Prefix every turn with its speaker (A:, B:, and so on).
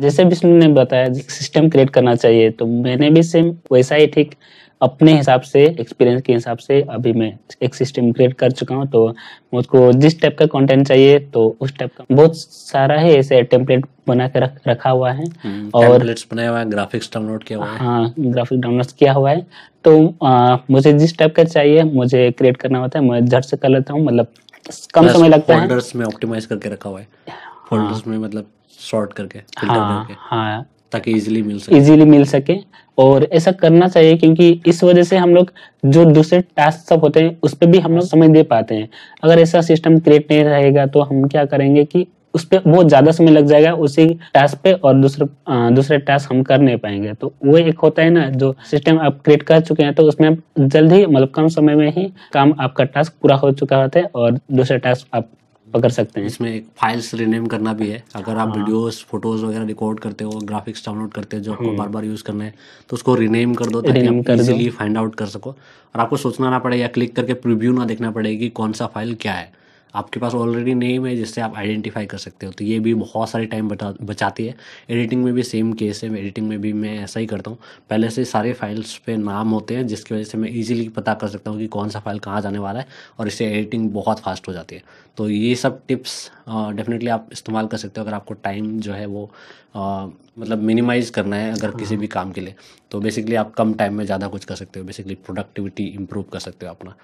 A: जैसे विष्णु ने बताया सिस्टम क्रिएट करना चाहिए तो मैंने भी सेम वैसा ही ठीक अपने हिसाब से एक्सपीरियंस के हिसाब से अभी मैं एक सिस्टम क्रिएट कर चुका हूँ तो मुझको जिस टाइप का कंटेंट चाहिए तो उस टाइप का बहुत सारा है ऐसे टेम्पलेट बना के रख, रखा हुआ है हम्म, और बनाया हुआ है ग्राफिक्स डाउनलोड किया हुआ है हाँ ग्राफिक डाउनलोड किया हुआ है तो आ, मुझे जिस टाइप का चाहिए मुझे क्रिएट करना होता है मैं झट से कर लेता हूँ मतलब कम समय लगता है
B: में ऑप्टिमाइज करके रखा हुआ है फोल्डर्स हाँ, में मतलब शॉर्ट करके फिल्टर हाँ करके,
A: हाँ ताकि इजीली मिल सके इजीली मिल सके और ऐसा करना चाहिए क्योंकि इस वजह से हम लोग जो दूसरे टास्क सब होते हैं उस पर भी हम लोग समय दे पाते हैं अगर ऐसा सिस्टम क्रिएट नहीं रहेगा तो हम क्या करेंगे कि उस पर बहुत ज्यादा समय लग जाएगा उसी टास्क पे और दूसरे दूसरे टास्क हम कर नहीं पाएंगे तो वो एक होता है ना जो सिस्टम आप क्रिएट कर चुके हैं तो उसमें जल्द ही मतलब कम समय में ही काम आपका टास्क पूरा हो चुका होता है और दूसरे टास्क आप पकड़ सकते हैं इसमें एक
B: फाइल्स रीनेम करना भी है अगर आप हाँ। वीडियोस फोटोज वगैरह रिकॉर्ड करते हो ग्राफिक्स डाउनलोड करते हो जो आपको बार बार यूज़ करना है तो उसको रीनेम कर दो ताकि आप इजीली फाइंड आउट कर सको और आपको सोचना ना पड़े या क्लिक करके प्रिव्यू ना देखना पड़ेगा कि कौन सा फाइल क्या है आपके पास ऑलरेडी नेम है जिससे आप आइडेंटिफाई कर सकते हो तो ये भी बहुत सारे टाइम बता बचाती है एडिटिंग में भी सेम केस है एडिटिंग में भी मैं ऐसा ही करता हूँ पहले से सारे फाइल्स पे नाम होते हैं जिसकी वजह से मैं ईजिली पता कर सकता हूँ कि कौन सा फाइल कहाँ जाने वाला है और इससे एडिटिंग बहुत फास्ट हो जाती है तो ये सब टिप्स डेफिनेटली आप इस्तेमाल कर सकते हो अगर आपको टाइम जो है वो आ, मतलब मिनिमाइज करना है अगर किसी भी हाँ। काम के लिए तो बेसिकली आप कम टाइम में ज़्यादा कुछ कर सकते हो
A: बेसिकली प्रोडक्टिविटी इंप्रूव कर सकते हो अपना